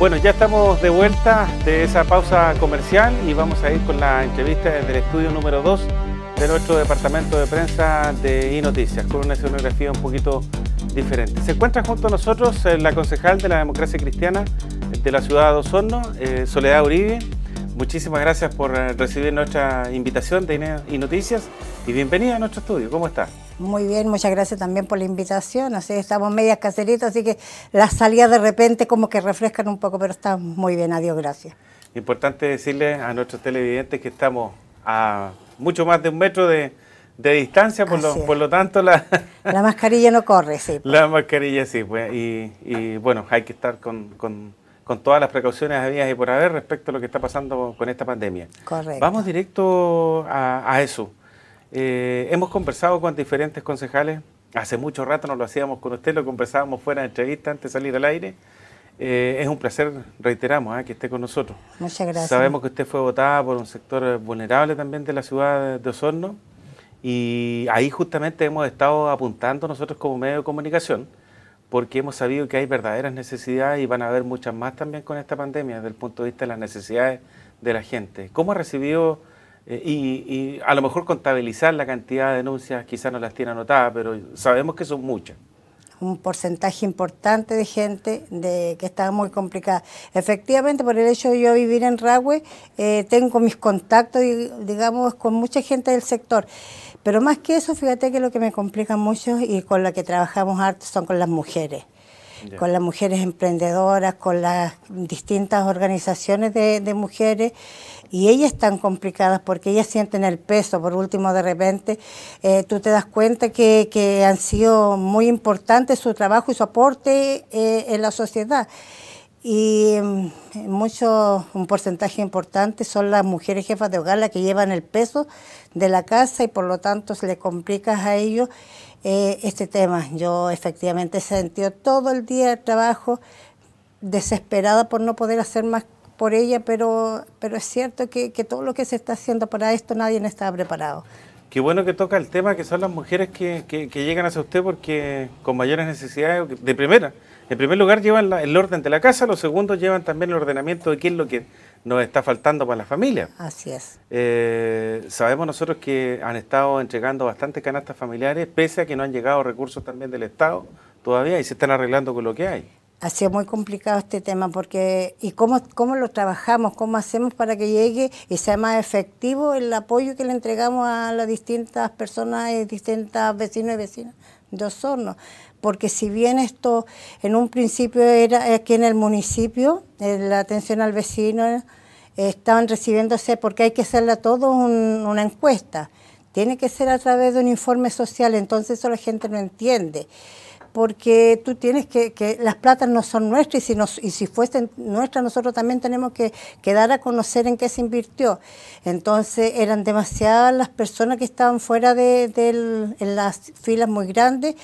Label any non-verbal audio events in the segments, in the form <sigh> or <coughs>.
Bueno, ya estamos de vuelta de esa pausa comercial y vamos a ir con la entrevista desde el estudio número 2 de nuestro departamento de prensa de iNoticias, con una escenografía un poquito diferente. Se encuentra junto a nosotros eh, la concejal de la democracia cristiana de la ciudad de Osorno, eh, Soledad Uribe. Muchísimas gracias por eh, recibir nuestra invitación de iNoticias y bienvenida a nuestro estudio. ¿Cómo está? Muy bien, muchas gracias también por la invitación. Así estamos medias caseritas, así que las salidas de repente como que refrescan un poco, pero está muy bien, adiós, gracias. Importante decirle a nuestros televidentes que estamos a mucho más de un metro de, distancia, por lo, tanto la, la mascarilla no corre, sí. <laughs> La mascarilla sí, pues, y, bueno, hay que estar con, todas las precauciones habidas y por haber respecto a lo que está pasando con esta pandemia. Correcto. Vamos directo a, a eso. Eh, hemos conversado con diferentes concejales, hace mucho rato no lo hacíamos con usted, lo conversábamos fuera de entrevista antes de salir al aire. Eh, es un placer, reiteramos, ¿eh? que esté con nosotros. Muchas gracias. Sabemos que usted fue votada por un sector vulnerable también de la ciudad de Osorno y ahí justamente hemos estado apuntando nosotros como medio de comunicación porque hemos sabido que hay verdaderas necesidades y van a haber muchas más también con esta pandemia desde el punto de vista de las necesidades de la gente. ¿Cómo ha recibido eh, y, a lo mejor contabilizar la cantidad de denuncias, quizás no las tiene anotadas, pero sabemos que son muchas. Un porcentaje importante de gente que está muy complicada. Efectivamente, por el hecho de yo vivir en Ragüe, eh, tengo mis contactos, digamos, con mucha gente del sector. Pero más que eso, fíjate que lo que me complica mucho y con la que trabajamos harto son con las mujeres con las mujeres emprendedoras, con las distintas organizaciones de, mujeres y ellas están complicadas porque ellas sienten el peso. Por último, de repente, eh, tú te das cuenta que, han sido muy importantes su trabajo y su aporte eh, en la sociedad y mm, mucho, un porcentaje importante son las mujeres jefas de hogar las que llevan el peso de la casa y por lo tanto se le complica a ellos eh, este tema. Yo efectivamente he sentido todo el día de trabajo desesperada por no poder hacer más por ella, pero, pero es cierto que, que todo lo que se está haciendo para esto nadie estaba preparado. Qué bueno que toca el tema que son las mujeres que, que, que llegan hacia usted porque con mayores necesidades de primera. En primer lugar llevan el orden de la casa, los segundos llevan también el ordenamiento de qué es lo que nos está faltando para la familia. Así es. Eh, sabemos nosotros que han estado entregando bastantes canastas familiares, pese a que no han llegado recursos también del Estado todavía y se están arreglando con lo que hay ha sido muy complicado este tema porque y cómo, cómo lo trabajamos, cómo hacemos para que llegue y sea más efectivo el apoyo que le entregamos a las distintas personas y distintas vecinos y vecinas de Osorno. Porque si bien esto en un principio era aquí en el municipio, eh, la atención al vecino eh, estaban recibiéndose, porque hay que hacerle a todos una encuesta, tiene que ser a través de un informe social, entonces eso la gente no entiende porque tú tienes que, las platas no son nuestras y si, nos, y si fuesen nuestras nosotros también tenemos que, que dar a conocer en qué se invirtió. Entonces eran demasiadas las personas que estaban fuera de, las filas muy grandes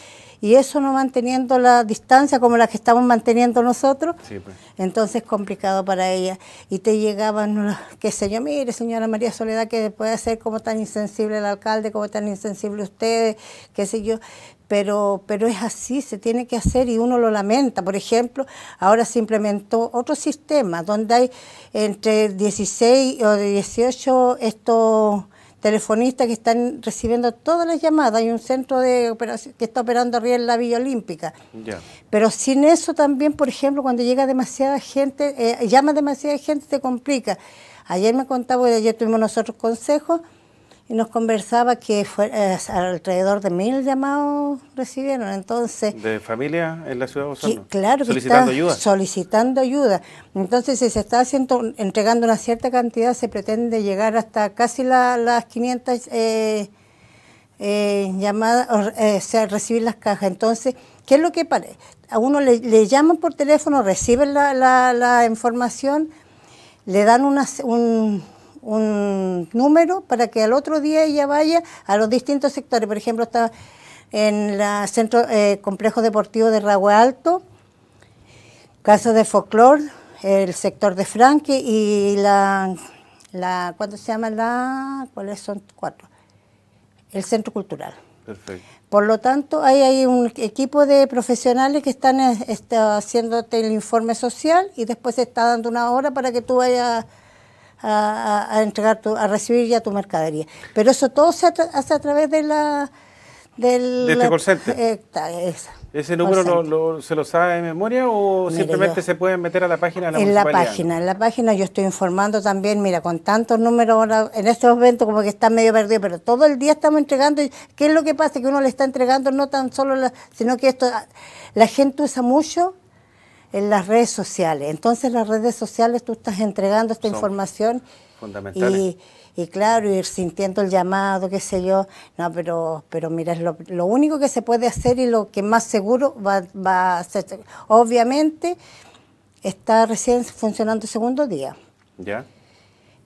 y eso no manteniendo la distancia como la que estamos manteniendo nosotros, pues. entonces es entonces complicado para ella. Y te llegaban, qué sé yo, mire señora María Soledad, que puede ser como tan insensible el alcalde, como tan insensible ustedes, qué sé yo. Pero, pero es así, se tiene que hacer y uno lo lamenta. Por ejemplo, ahora se implementó otro sistema donde hay entre 16 o 18 estos telefonistas que están recibiendo todas las llamadas. Hay un centro de operación que está operando arriba en la Villa Olímpica. Pero sin eso también, por ejemplo, cuando llega demasiada gente, eh, llama demasiada gente, se complica. Ayer me contaba, ayer tuvimos nosotros consejos, y nos conversaba que fue, eh, alrededor de mil llamados recibieron. Entonces, ¿De familia en la ciudad de Buenos Que, claro, solicitando ayuda. Solicitando ayuda. Entonces, si se está haciendo, entregando una cierta cantidad, se pretende llegar hasta casi las 500 eh, eh, llamadas, o, sea, recibir las cajas. Entonces, ¿qué es lo que parece? A uno le, llaman por teléfono, reciben la, la, la información, le dan una, un un número para que al otro día ella vaya a los distintos sectores. Por ejemplo, está en el centro eh, complejo deportivo de ragua Alto, casa de folklore el sector de Franque y la, la ¿cuánto se llama la? ¿Cuáles son cuatro? El centro cultural. Perfecto. Por lo tanto, ahí hay un equipo de profesionales que están eh, haciéndote el informe social y después se está dando una hora para que tú vayas a, a entregar, a recibir ya tu mercadería. Pero eso todo se hace a través de la... Del, de este eh, ¿Ese número se lo sabe de memoria o simplemente se pueden meter a la página En la página, en la página yo estoy informando también, mira, con tantos números en este momento como que está medio perdido pero todo el día estamos entregando. ¿Qué es lo que pasa? Que uno le está entregando no tan solo, sino que esto, ah, la gente usa mucho en las redes sociales. Entonces las redes sociales tú estás entregando esta información y, y, claro, ir sintiendo el llamado, qué sé yo. No, pero, pero mira, es lo, único que se puede hacer y lo que más seguro va, va a ser, obviamente, está recién funcionando el segundo día. Ya.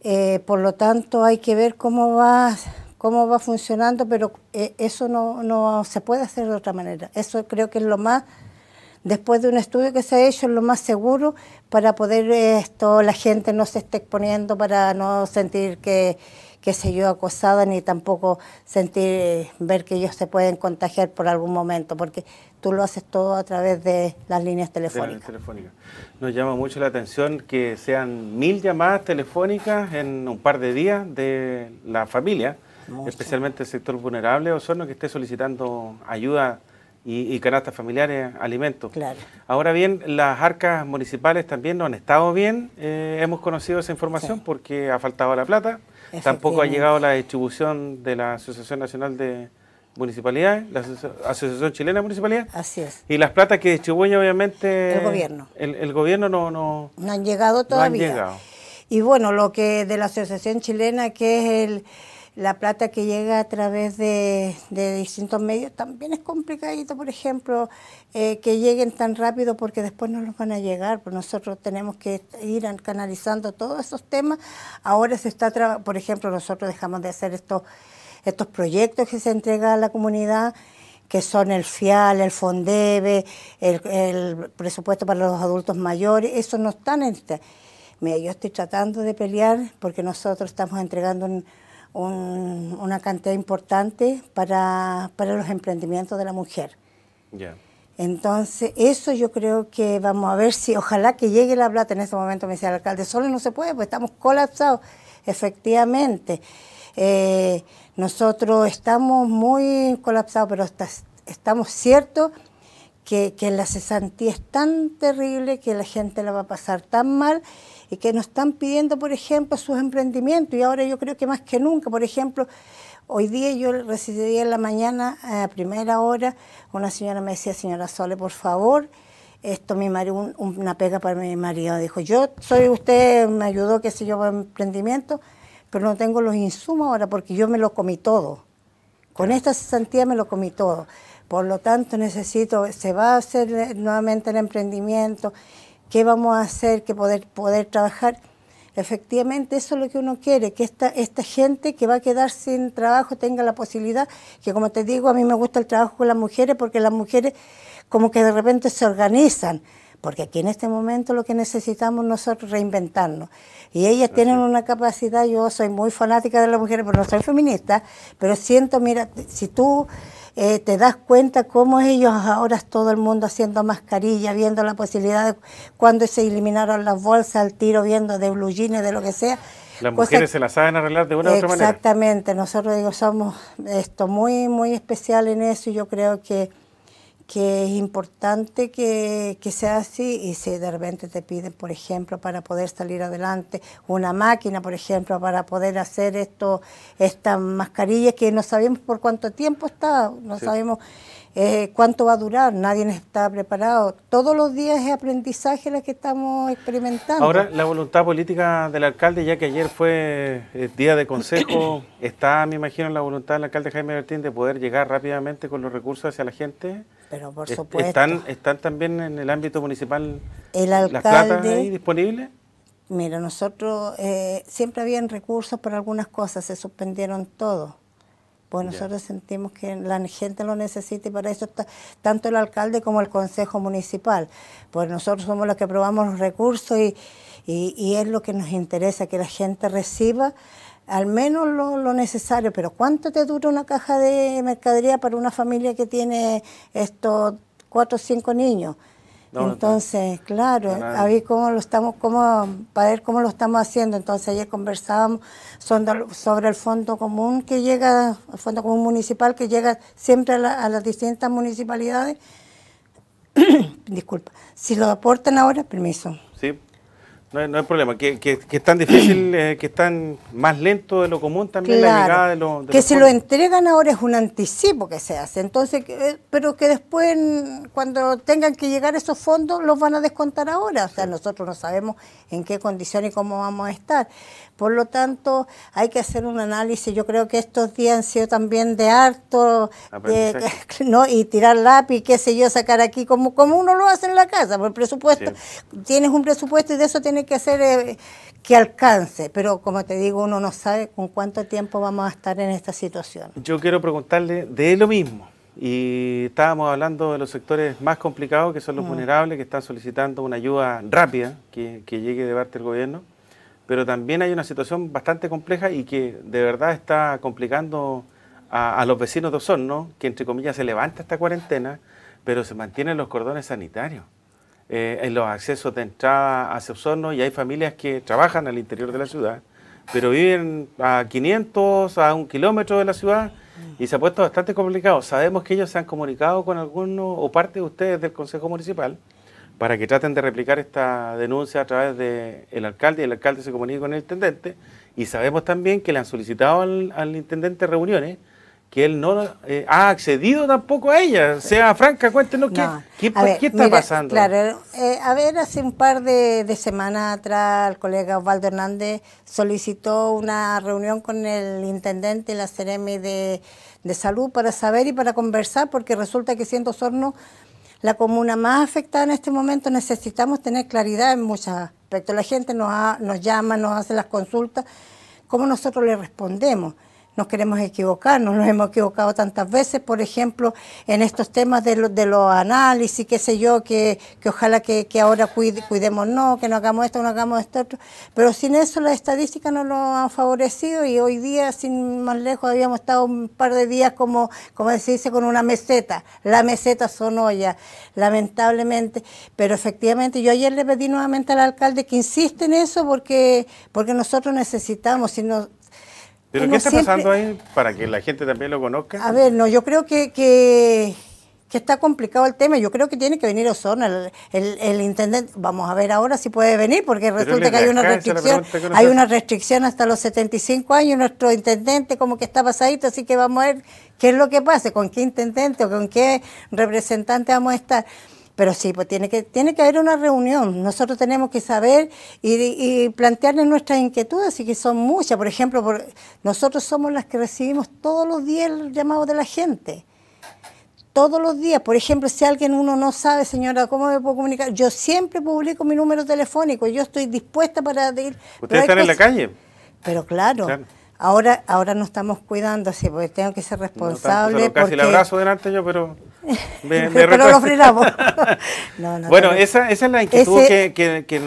Eh, por lo tanto, hay que ver cómo va, cómo va funcionando, pero eh, eso no, no se puede hacer de otra manera. Eso creo que es lo más después de un estudio que se ha hecho, es lo más seguro para poder esto, la gente no se esté exponiendo para no sentir que se se yo, acosada, ni tampoco sentir, ver que ellos se pueden contagiar por algún momento, porque tú lo haces todo a través de las líneas telefónicas. Nos llama mucho la atención que sean mil llamadas telefónicas en un par de días de la familia, especialmente el sector vulnerable, o son que esté solicitando ayuda y, canastas familiares, alimentos. Ahora bien, las arcas municipales también no han estado bien, eh, hemos conocido esa información porque ha faltado la plata, tampoco ha llegado la distribución de la Asociación Nacional de Municipalidades, la Asociación Chilena de Municipalidades. Así es. Y las platas que distribuyen obviamente... El gobierno. El, gobierno no, no... No han llegado todavía. llegado. Y bueno, lo que de la Asociación Chilena, que es el la plata que llega a través de, distintos medios también es complicadito, por ejemplo, eh, que lleguen tan rápido porque después no los van a llegar, pues nosotros tenemos que ir canalizando todos esos temas. Ahora se está, por ejemplo, nosotros dejamos de hacer estos, estos proyectos que se entrega a la comunidad que son el FIAL, el FONDEVE, el, presupuesto para los adultos mayores, eso no están en... Este Mira, yo estoy tratando de pelear porque nosotros estamos entregando un, una cantidad importante para, para, los emprendimientos de la mujer. Entonces, eso yo creo que vamos a ver si, ojalá que llegue la plata en este momento, me decía el alcalde, solo no se puede, pues estamos colapsados, efectivamente. Eh, nosotros estamos muy colapsados, pero estamos ciertos que, que la cesantía es tan terrible que la gente la va a pasar tan mal y que nos están pidiendo, por ejemplo, sus emprendimientos. Y ahora yo creo que más que nunca, por ejemplo, hoy día yo recibí en la mañana, a primera hora, una señora me decía, señora Sole, por favor, esto mi una pega para mi marido. Dijo, yo soy usted, me ayudó, qué sé yo, para emprendimiento, pero no tengo los insumos ahora porque yo me lo comí todo. Con esta santidad me lo comí todo. Por lo tanto, necesito, se va a hacer nuevamente el emprendimiento qué vamos a hacer, qué poder, poder trabajar. Efectivamente, eso es lo que uno quiere, que esta, esta gente que va a quedar sin trabajo tenga la posibilidad, que como te digo, a mí me gusta el trabajo con las mujeres porque las mujeres como que de repente se organizan, porque aquí en este momento lo que necesitamos nosotros es reinventarnos. Y ellas tienen una capacidad, yo soy muy fanática de las mujeres, pero no soy feminista, pero siento, mira, si tú eh, te das cuenta cómo ellos ah, ahora todo el mundo haciendo mascarilla, viendo la posibilidad de cuando se eliminaron las bolsas al tiro, viendo de blue de lo que sea. Las mujeres se las saben arreglar de una u otra manera. Exactamente, nosotros somos esto muy, muy especial en eso y yo creo que que es importante que, que, sea así y si de repente te piden, por ejemplo, para poder salir adelante, una máquina, por ejemplo, para poder hacer esto, estas mascarillas que no sabemos por cuánto tiempo está, no sabemos eh, cuánto va a durar, nadie está preparado. Todos los días es aprendizaje la que estamos experimentando. Ahora, la voluntad política del alcalde, ya que ayer fue eh, día de consejo, <coughs> está, me imagino, la voluntad del alcalde Jaime Bertín de poder llegar rápidamente con los recursos hacia la gente. Pero por supuesto. ¿Están, también en el ámbito municipal el las platas disponibles? Mira, nosotros eh, siempre habían recursos para algunas cosas, se suspendieron todos pues nosotros sentimos que la gente lo necesita y para eso está tanto el alcalde como el consejo municipal. Pues nosotros somos los que aprobamos los recursos y, es lo que nos interesa, que la gente reciba al menos lo, lo, necesario, pero ¿cuánto te dura una caja de mercadería para una familia que tiene estos cuatro o cinco niños? Entonces, claro, a ver eh, cómo lo estamos, cómo, para ver cómo lo estamos haciendo. Entonces ayer conversábamos sobre el fondo común que llega, fondo común municipal que llega siempre a, a las distintas municipalidades. <coughs> Disculpa, si lo aportan ahora, permiso. Sí. No hay, no problema, que, que, que, es tan difícil, <clears throat> eh, que están más lento de lo común también la llegada de, que los... si lo entregan ahora es un anticipo que se hace, entonces, eh, pero que después cuando tengan que llegar esos fondos los van a descontar ahora, o sea, nosotros no sabemos en qué condiciones y cómo vamos a estar. Por lo tanto, hay que hacer un análisis, yo creo que estos días han sido también de harto, eh, <laughs> ¿no? y tirar lápiz, qué sé yo, sacar aquí, como, como uno lo hace en la casa, por el presupuesto, tienes un presupuesto y de eso tienes que hacer eh, que alcance, pero como te digo, uno no sabe con cuánto tiempo vamos a estar en esta situación. Yo quiero preguntarle de lo mismo. Y estábamos hablando de los sectores más complicados, que son los mm. vulnerables, que están solicitando una ayuda rápida que, llegue de parte del gobierno pero también hay una situación bastante compleja y que de verdad está complicando a, a, los vecinos de Osorno, que entre comillas se levanta esta cuarentena, pero se mantienen los cordones sanitarios. Eh, en los accesos de entrada a Cepsorno y hay familias que trabajan al interior de la ciudad, pero viven a 500, a un kilómetro de la ciudad y se ha puesto bastante complicado. Sabemos que ellos se han comunicado con algunos o parte de ustedes del Consejo Municipal para que traten de replicar esta denuncia a través del alcalde y el alcalde se comunica con el intendente y sabemos también que le han solicitado al intendente reuniones que él no eh, ha accedido tampoco a ella. Sea franca, cuéntenos qué, está pasando. Claro, eh, a ver, hace un par de, semanas atrás el colega Osvaldo Hernández solicitó una reunión con el intendente de la Ceremi de, Salud para saber y para conversar, porque resulta que siendo Sorno la comuna más afectada en este momento necesitamos tener claridad en muchos aspectos. La gente nos, nos llama, nos hace las consultas, cómo nosotros le respondemos nos queremos equivocar, nos hemos equivocado tantas veces, por ejemplo, en estos temas de, los de los análisis, qué sé yo, que, ojalá que, ahora cuidemos, no, que no hagamos esto, no hagamos esto, pero sin eso las estadísticas no lo han favorecido y hoy día, sin más lejos, habíamos estado un par de días como, como se dice, con una meseta, la meseta sonoya, lamentablemente, pero efectivamente yo ayer le pedí nuevamente al alcalde que insiste en eso porque, porque nosotros necesitamos, si no ¿Pero qué está pasando ahí para que la gente también lo conozca? A ver, no, yo creo que, que, está complicado el tema. Yo creo que tiene que venir Osorno, el, el, intendente. Vamos a ver ahora si puede venir, porque resulta que hay una restricción. Hay una restricción hasta los 75 años. Nuestro intendente como que está pasadito, así que vamos a ver qué es lo que pasa, con qué intendente o con qué representante vamos a estar. Pero sí, pues tiene que, tiene que haber una reunión. Nosotros tenemos que saber y, plantearle nuestras inquietudes, y que son muchas. Por ejemplo, nosotros somos las que recibimos todos los días el llamado de la gente. Todos los días, por ejemplo, si alguien uno no sabe, señora, ¿cómo me puedo comunicar? Yo siempre publico mi número telefónico, yo estoy dispuesta para ir. ¿Ustedes están en la calle? Pero claro. Ahora, ahora no estamos cuidando, así, porque tengo que ser responsable. casi el abrazo delante yo, pero... <laughs> Pero lo frenamos. <laughs> bueno, esa, es la inquietud que, que,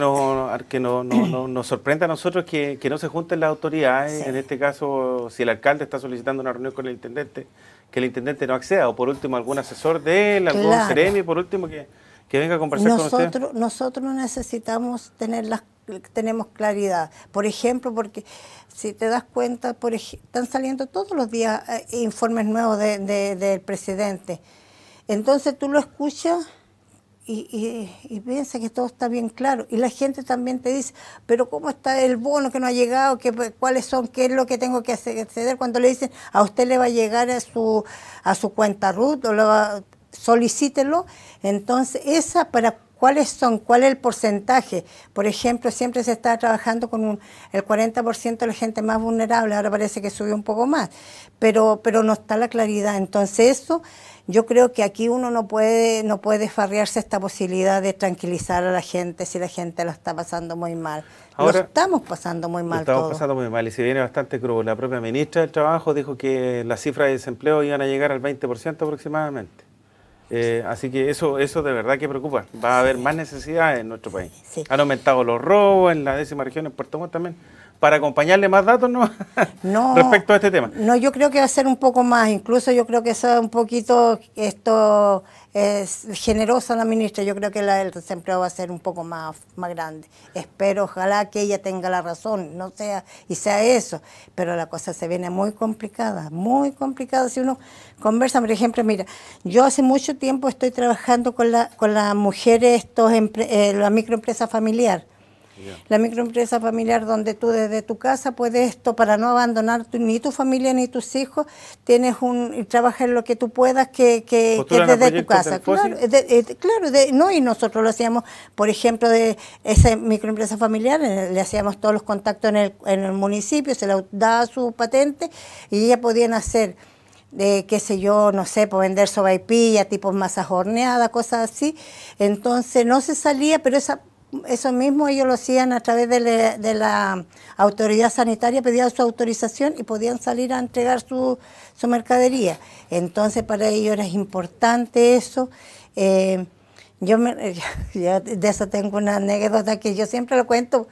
nos sorprende a nosotros que, no se junten las autoridades. En este caso, si el alcalde está solicitando una reunión con el intendente, que el intendente no acceda, o por último algún asesor de él, algún por último que, venga a conversar con nosotros Nosotros necesitamos tener las tenemos claridad. Por ejemplo, porque si te das cuenta, están saliendo todos los días eh, informes nuevos del de, presidente entonces tú lo escuchas y, y, piensas que todo está bien claro. Y la gente también te dice, pero ¿cómo está el bono que no ha llegado? ¿Qué, ¿Cuáles son? ¿Qué es lo que tengo que acceder? Cuando le dicen, a usted le va a llegar a su, a su cuenta RUT, o solicítelo. Entonces, esa para cuáles son, cuál es el porcentaje. Por ejemplo, siempre se está trabajando con el 40% de la gente más vulnerable, ahora parece que subió un poco más, pero, pero no está la claridad. Entonces eso, yo creo que aquí uno no puede, no puede farrearse esta posibilidad de tranquilizar a la gente si la gente lo está pasando muy mal. Ahora, lo estamos pasando muy mal. Lo estamos pasando muy mal y se viene bastante crudo. La propia ministra del Trabajo dijo que las cifras de desempleo iban a llegar al 20% aproximadamente. Eh, así que eso, eso de verdad que preocupa. Va a haber más necesidades en nuestro país. Han aumentado los robos en la décima región, en Puerto Montt también para acompañarle más datos ¿no? <laughs> no respecto a este tema. No, yo creo que va a ser un poco más, incluso yo creo que es un poquito esto es generosa la ministra, yo creo que la, el desempleo va a ser un poco más, más grande. Espero, ojalá que ella tenga la razón, no sea, y sea eso, pero la cosa se viene muy complicada, muy complicada. Si uno conversa, por ejemplo, mira, yo hace mucho tiempo estoy trabajando con, la, con las mujeres, estos, eh, la microempresa familiar la microempresa familiar donde tú desde tu casa puedes esto para no abandonar ni tu familia ni tus hijos, tienes un y en lo que tú puedas que, que, desde tu casa. Claro, eh, no y nosotros lo hacíamos, por ejemplo, de esa microempresa familiar, eh, le hacíamos todos los contactos en el, en el municipio, se le daba su patente y ella podían hacer de qué sé yo, no sé, por pues vender sobaipilla, Tipo masa horneada, cosas así. Entonces no se salía, pero esa eso mismo ellos lo hacían a través de, la autoridad sanitaria, pedían su autorización y podían salir a entregar su, mercadería. Entonces para ellos era importante eso. Eh, yo, <laughs> de eso tengo una anécdota que yo siempre lo cuento.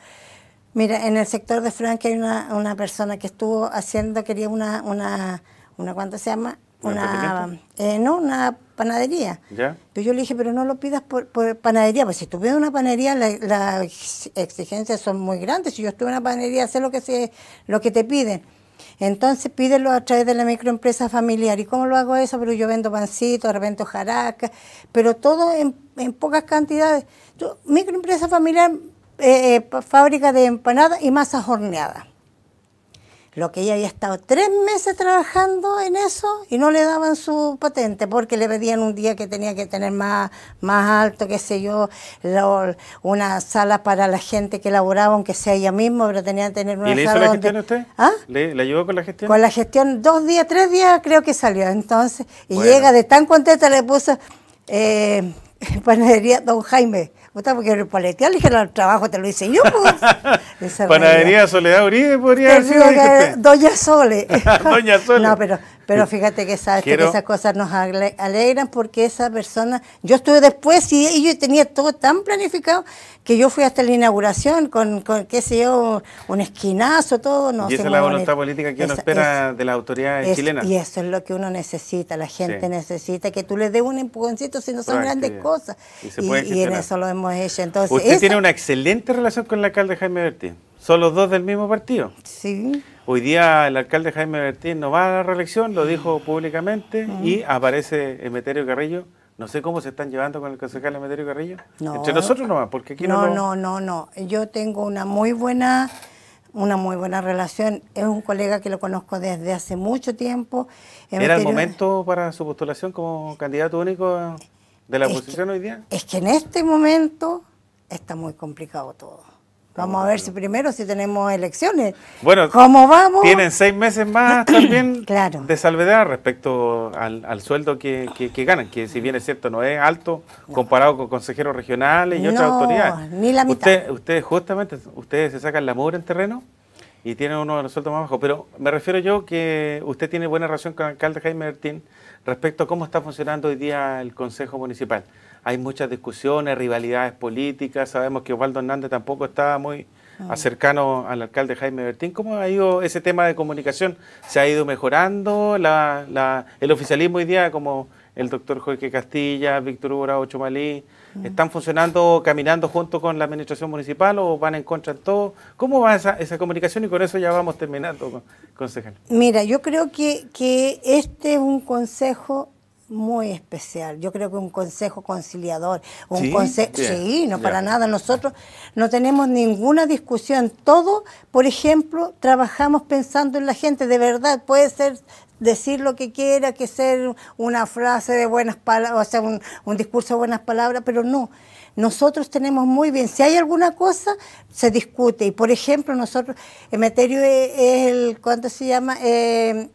Mira, en el sector de Frank hay una, persona que estuvo haciendo, quería una, una, una ¿cuánto se llama? una, eh, no, una panadería. yo le dije, pero no lo pidas por, panadería, pues si tú pides una panadería, las exigencias son muy grandes. Si yo estuve en una panadería, sé lo que, se, lo que te piden. Entonces pídelo a través de la microempresa familiar. ¿Y cómo lo hago eso? Pero yo vendo pancitos, vendo jaracas, pero todo en, pocas cantidades. microempresa familiar, eh, eh, fábrica de empanadas y masa horneada lo que ella había estado tres meses trabajando en eso y no le daban su patente porque le pedían un día que tenía que tener más, más alto, qué sé yo, una sala para la gente que laboraba, aunque sea ella misma, pero tenía que tener una ¿Y le hizo la gestión usted? ¿Ah? ¿Le, ayudó con la gestión? Con la gestión, dos días, tres días creo que salió entonces. Y llega de tan contenta, le puso eh, <laughs> panadería Don Jaime porque el paletear, le dije, el trabajo te lo hice yo, pues". <laughs> Panadería Soledad Uribe podría haber Doña Sole. <laughs> Doña Sole. No, pero pero eh, fíjate que, esas cosas nos alegran porque esa persona, yo estuve después y yo tenía todo tan planificado que yo fui hasta la inauguración con, qué sé yo, un esquinazo, todo. No, y esa es la voluntad política que espera de la autoridad chilena. Y eso es lo que uno necesita, la gente necesita que tú le des un empujoncito si no son grandes cosas. Y, en eso lo hemos hecho. Entonces, Usted tiene una excelente relación con la alcalde Jaime Berti. ¿Son los dos del mismo partido? Sí. Hoy día el alcalde Jaime Bertín no va a la reelección, lo dijo públicamente, y aparece Emeterio Carrillo. No sé cómo se están llevando con el concejal Emeterio Carrillo. Entre nosotros nomás, porque aquí no... No, no, no, no. Yo tengo una muy buena una muy buena relación. Es un colega que lo conozco desde hace mucho tiempo. ¿Era el momento para su postulación como candidato único de la oposición hoy día? Es que en este momento está muy complicado todo. Vamos a ver si primero si tenemos elecciones. Bueno, ¿cómo vamos? Tienen seis meses más <clears throat> también de salvedad respecto al, sueldo que, que, ganan, que si bien es cierto no es alto comparado con consejeros regionales y otras autoridades. No, Ni la mitad. Usted, ustedes justamente, ustedes se sacan la mugre en terreno y tienen uno de los sueldos más bajos. Pero me refiero yo que usted tiene buena relación con el alcalde Jaime Bertín respecto a cómo está funcionando hoy día el Consejo Municipal hay muchas discusiones, rivalidades políticas, sabemos que Osvaldo Hernández tampoco estaba muy ah. cercano al alcalde Jaime Bertín. ¿Cómo ha ido ese tema de comunicación? ¿Se ha ido mejorando? el oficialismo hoy día, como el doctor Jorge Castilla, Víctor Hugo Ocho Malí, ah. ¿están funcionando, caminando junto con la administración municipal o van en contra de todo? ¿Cómo va esa, esa comunicación? Y con eso ya vamos terminando, concejal. Mira, yo creo que este es un consejo muy especial. Yo creo que un consejo conciliador, un ¿Sí? consejo... Sí, no, para nada. Nosotros no tenemos ninguna discusión. Todo, por ejemplo, trabajamos pensando en la gente. De verdad, puede ser decir lo que quiera, que ser una frase de buenas palabras, o sea, un, discurso de buenas palabras, pero no nosotros tenemos muy bien. Si hay alguna cosa, se discute. Y por ejemplo, nosotros, Emeterio es el, ¿cuánto se llama? Eh,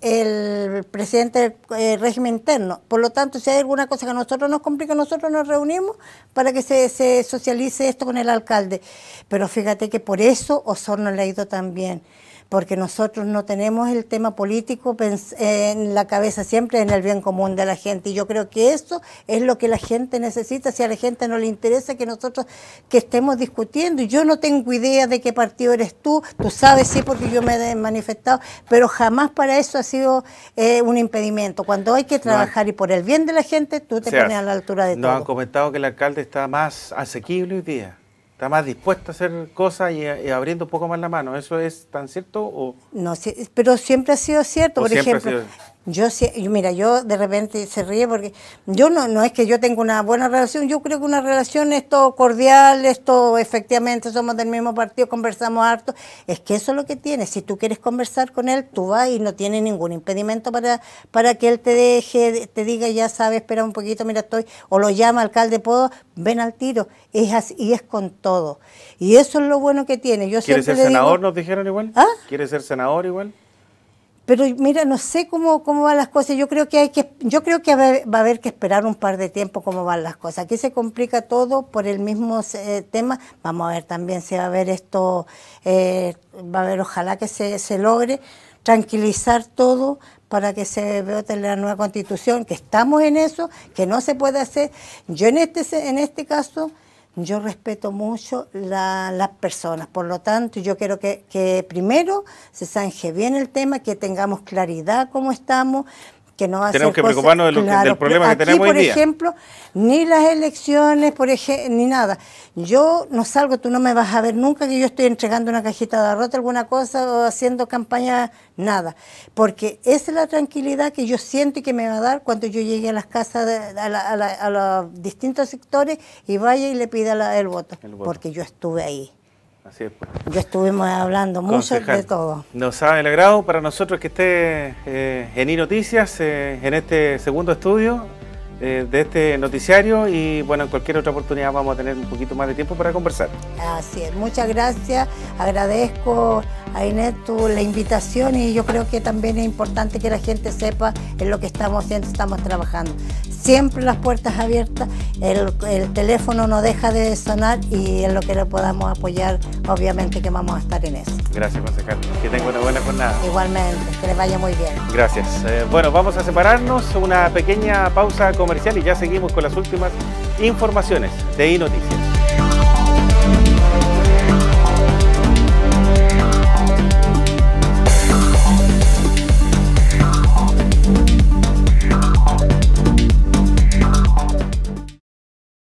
el presidente del eh, régimen interno. Por lo tanto, si hay alguna cosa que a nosotros nos complica, nosotros nos reunimos para que se, se socialice esto con el alcalde. Pero fíjate que por eso Osorno le ha ido también porque nosotros no tenemos el tema político en la cabeza siempre en el bien común de la gente. Y yo creo que eso es lo que la gente necesita. Si a la gente no le interesa que nosotros que estemos discutiendo, y yo no tengo idea de qué partido eres tú, tú sabes sí porque yo me he manifestado, pero jamás para eso ha sido eh, un impedimento. Cuando hay que trabajar y por el bien de la gente, tú te pones a la altura de todo. Nos han comentado que el alcalde está más asequible hoy día está más dispuesta a hacer cosas y, abriendo un poco más la mano. ¿Eso es tan cierto? O... No, pero siempre ha sido cierto. Por ejemplo, yo, mira, yo de repente se ríe porque yo no, no es que yo tenga una buena relación, yo creo que una relación es todo cordial, esto efectivamente somos del mismo partido, conversamos harto, es que eso es lo que tiene, si tú quieres conversar con él, tú vas y no tiene ningún impedimento para, para que él te deje, te diga, ya sabes, espera un poquito, mira, estoy, o lo llama alcalde, puedo, ven al tiro, es así, y es con todo. Y eso es lo bueno que tiene. Yo ¿Quiere ser senador, nos dijeron igual? ¿Ah? ¿Quiere ser senador igual? Pero mira, no sé cómo, cómo van las cosas. Yo creo que hay que, yo creo que va a haber que esperar un par de tiempo cómo van las cosas. Aquí se complica todo por el mismo eh, tema. Vamos a ver también si va a haber esto, eh, va a haber, ojalá que se, se logre tranquilizar todo para que se vea la nueva constitución, que estamos en eso, que no se puede hacer. Yo en este, en este caso yo respeto mucho las personas, por lo tanto yo quiero que, que primero se zanje bien el tema, que tengamos claridad cómo estamos, que no tenemos que preocuparnos de los del problema que tenemos por hoy día. ejemplo, ni las elecciones, por ejemplo, ni nada. Yo no salgo, tú no me vas a ver nunca que yo estoy entregando una cajita de arroz, alguna cosa, o haciendo campaña, nada. Porque esa es la tranquilidad que yo siento y que me va a dar cuando yo llegue a las casas, a, los distintos sectores y vaya y le pida el voto. Porque yo estuve ahí. Así Ya pues. estuvimos hablando mucho de todo. Nos ha alegrado para nosotros que esté eh, en iNoticias, eh, en este segundo estudio eh, de este noticiario y bueno, en cualquier otra oportunidad vamos a tener un poquito más de tiempo para conversar. Así es, muchas gracias, agradezco a Inés tu, la invitación y yo creo que también es importante que la gente sepa en lo que estamos haciendo, estamos trabajando siempre las puertas abiertas, el, teléfono no deja de sonar y en lo que le podamos apoyar, obviamente que vamos a estar en eso. Gracias, concejal. Que tenga una buena jornada. Igualmente, que les vaya muy bien. Gracias. Eh, bueno, vamos a separarnos, una pequeña pausa comercial y ya seguimos con las últimas informaciones de iNoticias.